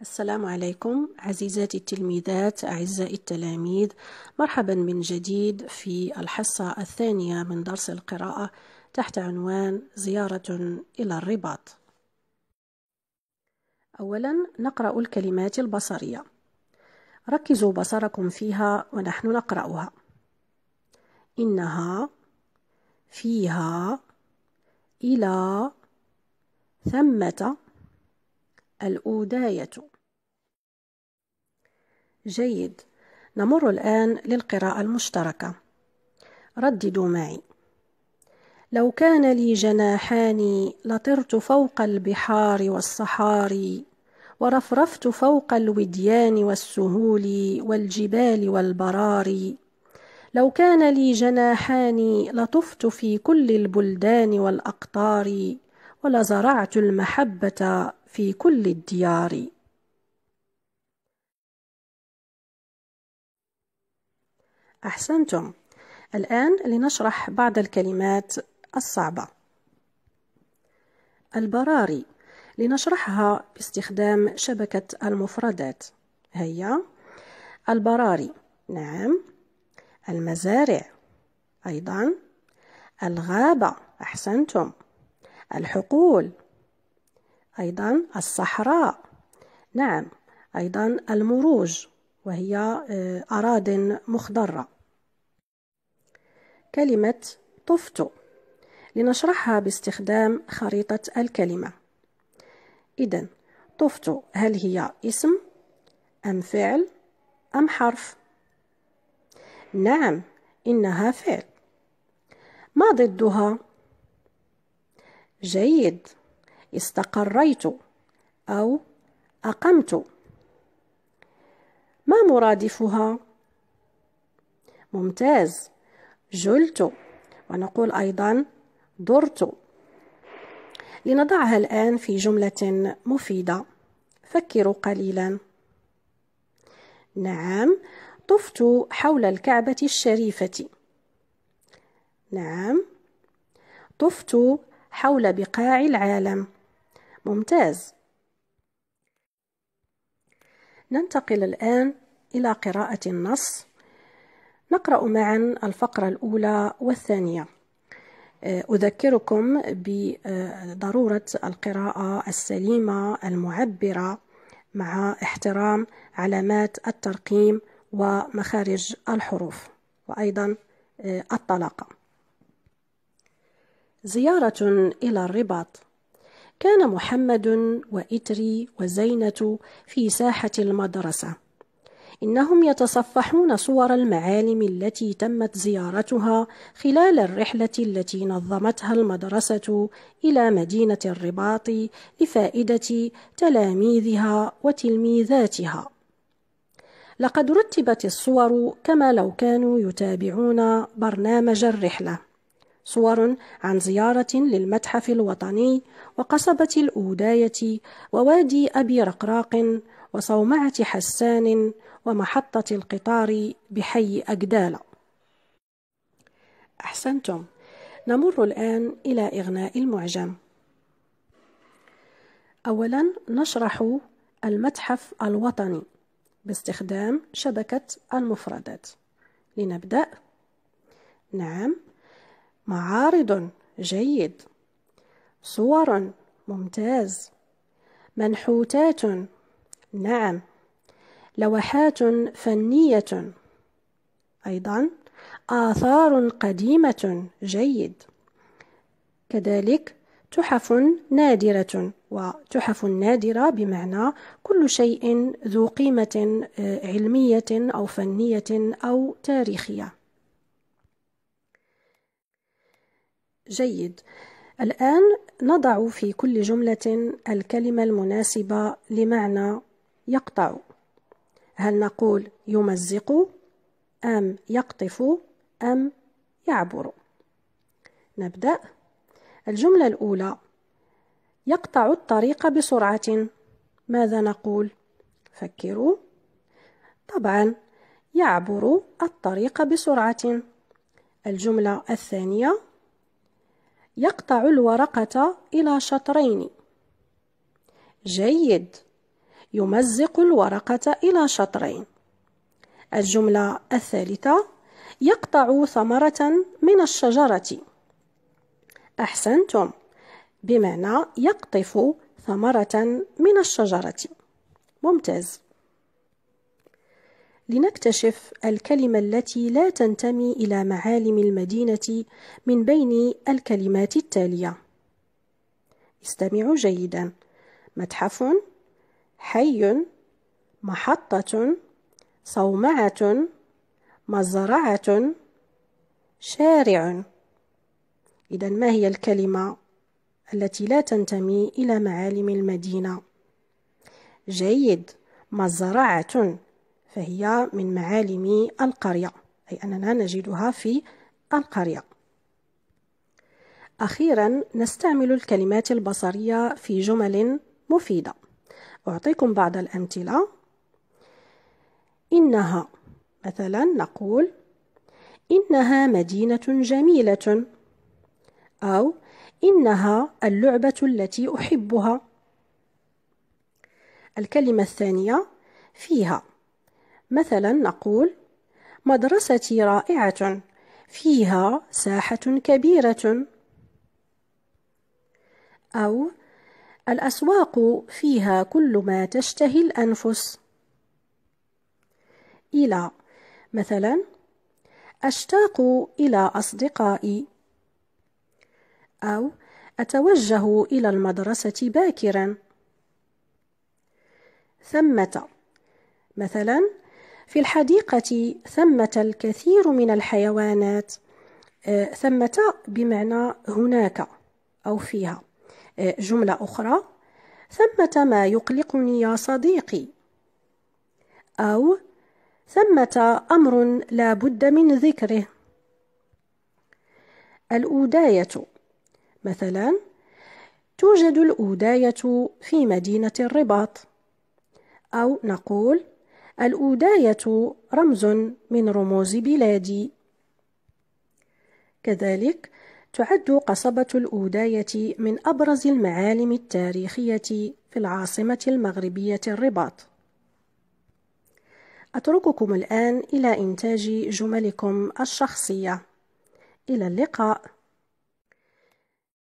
السلام عليكم عزيزاتي التلميذات أعزائي التلاميذ مرحبا من جديد في الحصة الثانية من درس القراءة تحت عنوان زيارة إلى الرباط أولا نقرأ الكلمات البصرية ركزوا بصركم فيها ونحن نقرأها إنها فيها إلى ثمة الأوداية جيد نمر الآن للقراءة المشتركة رددوا معي لو كان لي جناحان لطرت فوق البحار والصحاري ورفرفت فوق الوديان والسهول والجبال والبراري لو كان لي جناحان لطفت في كل البلدان والأقطار ولزرعت المحبة في كل الديار أحسنتم الآن لنشرح بعض الكلمات الصعبة البراري لنشرحها باستخدام شبكة المفردات هيا البراري نعم المزارع أيضا الغابة أحسنتم الحقول أيضا الصحراء نعم أيضا المروج وهي آه، أراض مخضرة كلمة طفت لنشرحها باستخدام خريطة الكلمة إذا طفت هل هي اسم أم فعل أم حرف؟ نعم إنها فعل ما ضدها؟ جيد استقريت أو أقمت ما مرادفها؟ ممتاز جلت ونقول أيضا درت لنضعها الآن في جملة مفيدة فكروا قليلا نعم طفت حول الكعبة الشريفة نعم طفت حول بقاع العالم ممتاز ننتقل الآن إلى قراءة النص نقرأ معا الفقرة الأولى والثانية آه، أذكركم بضرورة القراءة السليمة المعبرة مع احترام علامات الترقيم ومخارج الحروف وأيضا آه، الطلاقة زيارة إلى الرباط كان محمد وإتري وزينة في ساحة المدرسة إنهم يتصفحون صور المعالم التي تمت زيارتها خلال الرحلة التي نظمتها المدرسة إلى مدينة الرباط لفائدة تلاميذها وتلميذاتها. لقد رتبت الصور كما لو كانوا يتابعون برنامج الرحلة. صور عن زيارة للمتحف الوطني وقصبة الأوداية ووادي أبي رقراق وصومعة حسان ومحطة القطار بحي أجدالة. أحسنتم، نمر الآن إلى إغناء المعجم. أولاً نشرح المتحف الوطني باستخدام شبكة المفردات. لنبدأ. نعم، معارض جيد صور ممتاز منحوتات نعم لوحات فنية أيضا آثار قديمة جيد كذلك تحف نادرة وتحف نادرة بمعنى كل شيء ذو قيمة آه، علمية أو فنية أو تاريخية جيد الآن نضع في كل جملة الكلمة المناسبة لمعنى يقطع هل نقول يمزق أم يقطف أم يعبر نبدأ الجملة الأولى يقطع الطريق بسرعة ماذا نقول؟ فكروا طبعا يعبر الطريق بسرعة الجملة الثانية يقطع الورقة إلى شطرين جيد يمزق الورقة إلى شطرين الجملة الثالثة يقطع ثمرة من الشجرة أحسنتم بمعنى يقطف ثمرة من الشجرة ممتاز لنكتشف الكلمة التي لا تنتمي إلى معالم المدينة من بين الكلمات التالية. استمعوا جيدا: متحف، حي، محطة، صومعة، مزرعة، شارع. إذا ما هي الكلمة التي لا تنتمي إلى معالم المدينة؟ جيد، مزرعة. فهي من معالم القرية أي أننا نجدها في القرية أخيرا نستعمل الكلمات البصرية في جمل مفيدة أعطيكم بعض الأمثلة إنها مثلا نقول إنها مدينة جميلة أو إنها اللعبة التي أحبها الكلمة الثانية فيها مثلا نقول مدرستي رائعة فيها ساحة كبيرة أو الأسواق فيها كل ما تشتهي الأنفس إلى مثلا أشتاق إلى أصدقائي أو أتوجه إلى المدرسة باكرا ثمة مثلا في الحديقة ثمة الكثير من الحيوانات آه، ثمة بمعنى هناك أو فيها آه، جملة أخرى ثمة ما يقلقني يا صديقي أو ثمة أمر لا بد من ذكره الأوداية مثلا توجد الأوداية في مدينة الرباط أو نقول الأوداية رمز من رموز بلادي كذلك تعد قصبة الأوداية من أبرز المعالم التاريخية في العاصمة المغربية الرباط أترككم الآن إلى إنتاج جملكم الشخصية إلى اللقاء